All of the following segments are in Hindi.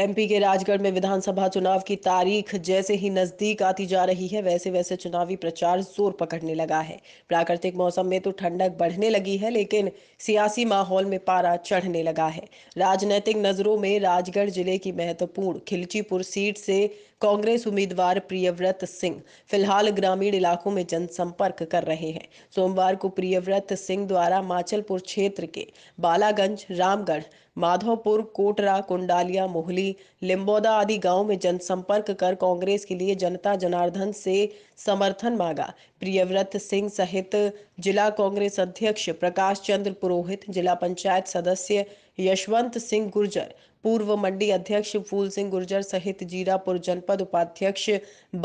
एमपी के राजगढ़ में विधानसभा चुनाव की तारीख जैसे ही नजदीक आती जा रही है वैसे वैसे चुनावी प्रचार जोर पकड़ने लगा है प्राकृतिक मौसम में तो ठंडक बढ़ने लगी है लेकिन सियासी माहौल में पारा चढ़ने लगा है राजनीतिक नजरों में राजगढ़ जिले की महत्वपूर्ण खिलचीपुर सीट से कांग्रेस उम्मीदवार प्रियव्रत सिंह फिलहाल ग्रामीण इलाकों में जनसंपर्क कर रहे हैं सोमवार को प्रियव्रत सिंह द्वारा माचलपुर क्षेत्र के बालागंज रामगढ़ माधोपुर कोटरा कुंडालिया मोहली लिम्बोदा आदि गांव में जनसंपर्क कर कांग्रेस के लिए जनता जनार्दन से समर्थन मांगा प्रियव्रत सिंह सहित जिला कांग्रेस अध्यक्ष प्रकाश चंद्र पुरोहित जिला पंचायत सदस्य यशवंत सिंह गुर्जर पूर्व मंडी अध्यक्ष फूल सिंह गुर्जर सहित जीरापुर जनपद उपाध्यक्ष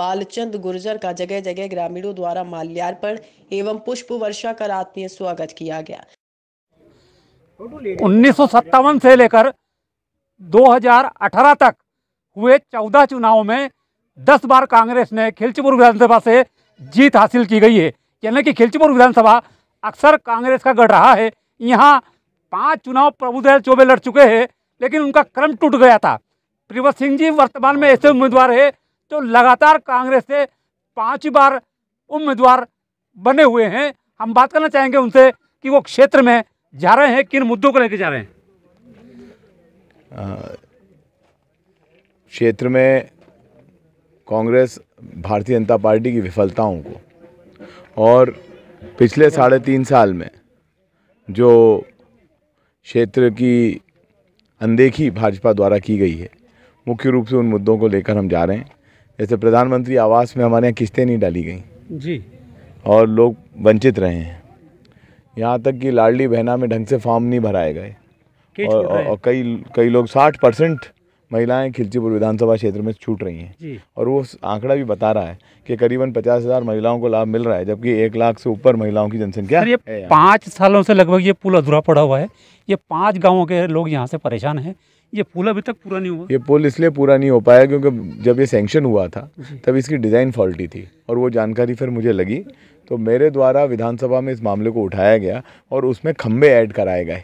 बालचंद गुर्जर का जगह जगह ग्रामीणों द्वारा माल्यार्पण एवं पुष्प वर्षा कर आत्मीय स्वागत किया गया उन्नीस से लेकर 2018 तक हुए 14 चुनाव में 10 बार कांग्रेस ने खिलचपुर विधानसभा से जीत हासिल की गई है यानी कि खिलचपुर विधानसभा अक्सर कांग्रेस का गढ़ रहा है यहाँ पांच चुनाव प्रभुदयाल चौबे लड़ चुके हैं लेकिन उनका क्रम टूट गया था प्रिवत सिंह जी वर्तमान में ऐसे उम्मीदवार है जो लगातार कांग्रेस से पाँच बार उम्मीदवार बने हुए हैं हम बात करना चाहेंगे उनसे कि वो क्षेत्र में जा रहे हैं किन मुद्दों को लेकर जा रहे हैं क्षेत्र में कांग्रेस भारतीय जनता पार्टी की विफलताओं को और पिछले साढ़े तीन साल में जो क्षेत्र की अनदेखी भाजपा द्वारा की गई है मुख्य रूप से उन मुद्दों को लेकर हम जा रहे हैं जैसे प्रधानमंत्री आवास में हमारे यहाँ किस्तें नहीं डाली गई जी और लोग वंचित रहे हैं यहाँ तक कि लाडली बहना में ढंग से फॉर्म नहीं भराए गए और, और, और कई कई लोग साठ परसेंट महिलाएं खिलचीपुर विधानसभा क्षेत्र में छूट रही हैं और वो आंकड़ा भी बता रहा है कि करीबन पचास हजार महिलाओं को लाभ मिल रहा है जबकि एक लाख से ऊपर महिलाओं की जनसंख्या है पाँच सालों से लगभग ये पुल अधूरा पड़ा हुआ है ये पाँच गाँवों के लोग यहाँ से परेशान है ये पुल अभी तक पूरा नहीं हुआ ये पुल इसलिए पूरा नहीं हो पाया क्योंकि जब ये सेंक्शन हुआ था तब इसकी डिज़ाइन फॉल्टी थी और वो जानकारी फिर मुझे लगी तो मेरे द्वारा विधानसभा में इस मामले को उठाया गया और उसमें खम्भे ऐड कराए गए